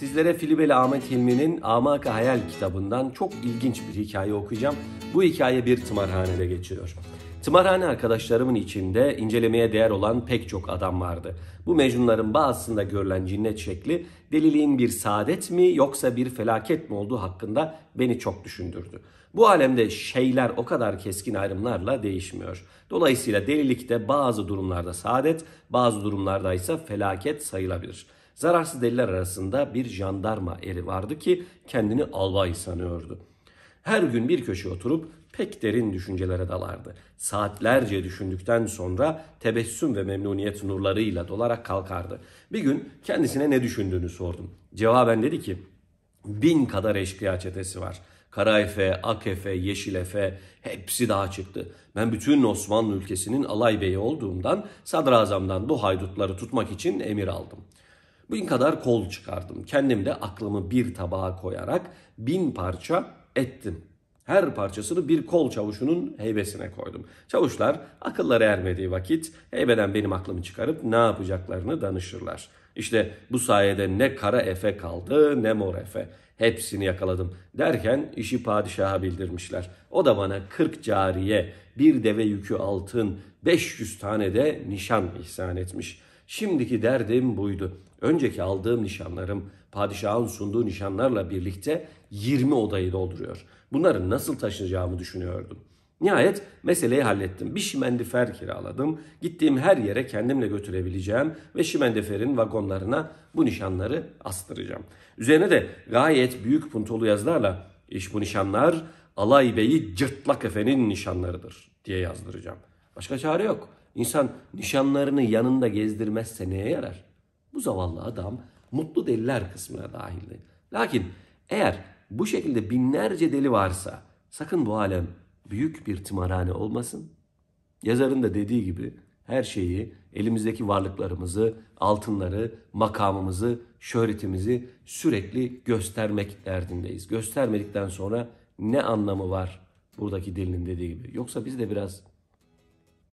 Sizlere Filibeli Ahmet Hilmi'nin Amaka Hayal kitabından çok ilginç bir hikaye okuyacağım. Bu hikaye bir tımarhanede geçiyor. Tımarhane arkadaşlarımın içinde incelemeye değer olan pek çok adam vardı. Bu mecnunların bazısında görülen cinnet şekli deliliğin bir saadet mi yoksa bir felaket mi olduğu hakkında beni çok düşündürdü. Bu alemde şeyler o kadar keskin ayrımlarla değişmiyor. Dolayısıyla delilikte bazı durumlarda saadet, bazı durumlarda ise felaket sayılabilir.'' Zararsız deliler arasında bir jandarma eri vardı ki kendini albay sanıyordu. Her gün bir köşe oturup pek derin düşüncelere dalardı. Saatlerce düşündükten sonra tebessüm ve memnuniyet nurlarıyla dolarak kalkardı. Bir gün kendisine ne düşündüğünü sordum. Cevaben dedi ki bin kadar eşkıya çetesi var. Karaefe, Akefe, Yeşilefe hepsi daha çıktı. Ben bütün Osmanlı ülkesinin alay beyi olduğumdan sadrazamdan bu haydutları tutmak için emir aldım.'' bin kadar kol çıkardım. Kendimle aklımı bir tabağa koyarak bin parça ettim. Her parçasını bir kol çavuşunun heybesine koydum. Çavuşlar akılları ermediği vakit heybeden benim aklımı çıkarıp ne yapacaklarını danışırlar. İşte bu sayede ne kara efe kaldı ne mor efe. Hepsini yakaladım derken işi padişaha bildirmişler. O da bana 40 cariye, bir deve yükü altın, 500 tane de nişan ihsan etmiş.'' Şimdiki derdim buydu. Önceki aldığım nişanlarım padişahın sunduğu nişanlarla birlikte 20 odayı dolduruyor. Bunları nasıl taşınacağımı düşünüyordum. Nihayet meseleyi hallettim. Bir şimendifer kiraladım. Gittiğim her yere kendimle götürebileceğim ve şimendiferin vagonlarına bu nişanları astıracağım. Üzerine de gayet büyük puntolu yazılarla iş bu nişanlar Alay Bey'i Cırtlak Efe'nin nişanlarıdır diye yazdıracağım. Başka çare yok. İnsan nişanlarını yanında gezdirmezse neye yarar? Bu zavallı adam mutlu deliler kısmına dahildi. Lakin eğer bu şekilde binlerce deli varsa sakın bu alem büyük bir tımarhane olmasın. Yazarın da dediği gibi her şeyi, elimizdeki varlıklarımızı, altınları, makamımızı, şöhretimizi sürekli göstermek derdindeyiz. Göstermedikten sonra ne anlamı var buradaki delinin dediği gibi. Yoksa biz de biraz